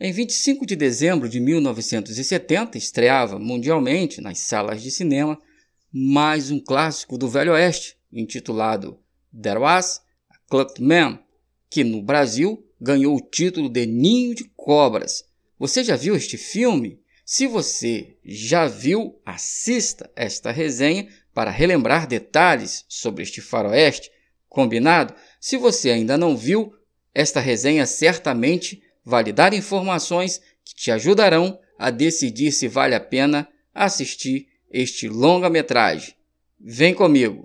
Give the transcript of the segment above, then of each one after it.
Em 25 de dezembro de 1970, estreava mundialmente nas salas de cinema mais um clássico do Velho Oeste, intitulado There Was a Clocked Man, que no Brasil ganhou o título de Ninho de Cobras. Você já viu este filme? Se você já viu, assista esta resenha para relembrar detalhes sobre este faroeste, combinado? Se você ainda não viu, esta resenha certamente validar informações que te ajudarão a decidir se vale a pena assistir este longa-metragem. Vem comigo!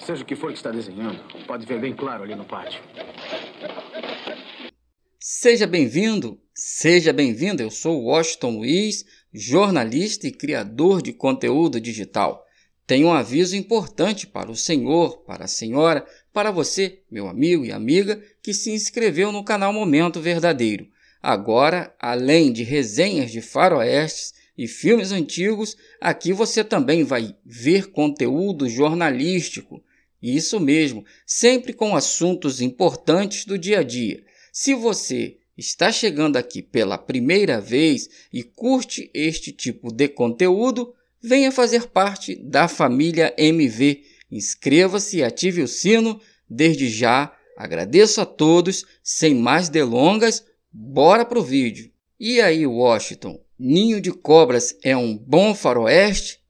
seja o que for que está desenhando, pode ver bem claro ali no pátio. Seja bem-vindo, seja bem-vinda. Eu sou Washington Luiz, jornalista e criador de conteúdo digital. Tem um aviso importante para o senhor, para a senhora, para você, meu amigo e amiga, que se inscreveu no canal Momento Verdadeiro. Agora, além de resenhas de faroestes e filmes antigos, aqui você também vai ver conteúdo jornalístico. Isso mesmo, sempre com assuntos importantes do dia a dia. Se você está chegando aqui pela primeira vez e curte este tipo de conteúdo, venha fazer parte da família MV. Inscreva-se e ative o sino. Desde já, agradeço a todos. Sem mais delongas, bora pro vídeo. E aí, Washington, ninho de cobras é um bom faroeste?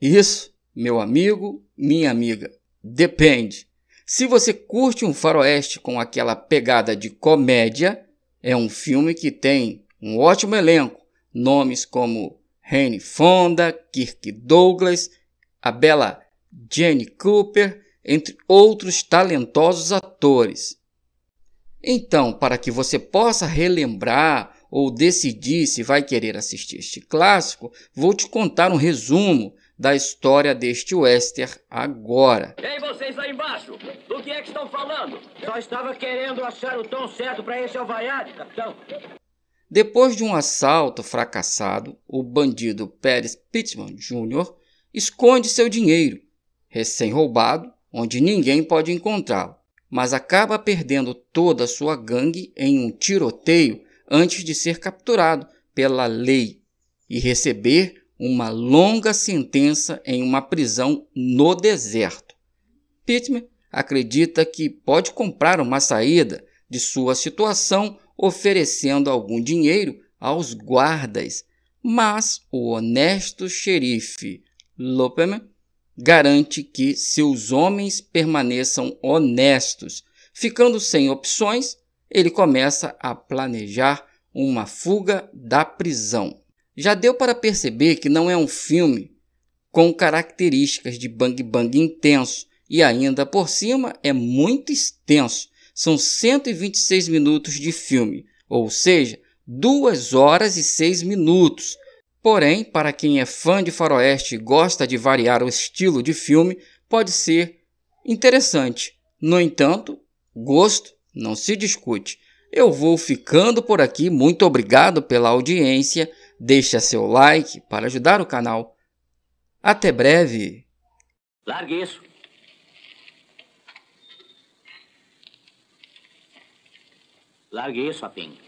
Isso, meu amigo, minha amiga, depende. Se você curte um faroeste com aquela pegada de comédia, é um filme que tem um ótimo elenco, nomes como Rene Fonda, Kirk Douglas, a bela Jenny Cooper, entre outros talentosos atores. Então, para que você possa relembrar ou decidir se vai querer assistir este clássico, vou te contar um resumo da história deste western agora. Ei, vocês lá embaixo, do que é que estão falando? Só estava querendo achar o tom certo para esse alvaiado, capitão. Depois de um assalto fracassado, o bandido Pérez Pittman Jr. esconde seu dinheiro, recém-roubado, onde ninguém pode encontrá-lo, mas acaba perdendo toda a sua gangue em um tiroteio antes de ser capturado pela lei e receber uma longa sentença em uma prisão no deserto. Pittman acredita que pode comprar uma saída de sua situação oferecendo algum dinheiro aos guardas, mas o honesto xerife Lopeman garante que seus homens permaneçam honestos. Ficando sem opções, ele começa a planejar uma fuga da prisão. Já deu para perceber que não é um filme com características de bang bang intenso e ainda por cima é muito extenso são 126 minutos de filme, ou seja, 2 horas e 6 minutos. Porém, para quem é fã de faroeste e gosta de variar o estilo de filme, pode ser interessante. No entanto, gosto não se discute. Eu vou ficando por aqui. Muito obrigado pela audiência. Deixa seu like para ajudar o canal. Até breve. Largue isso. Largue isso, Apim.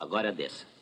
Agora é desça.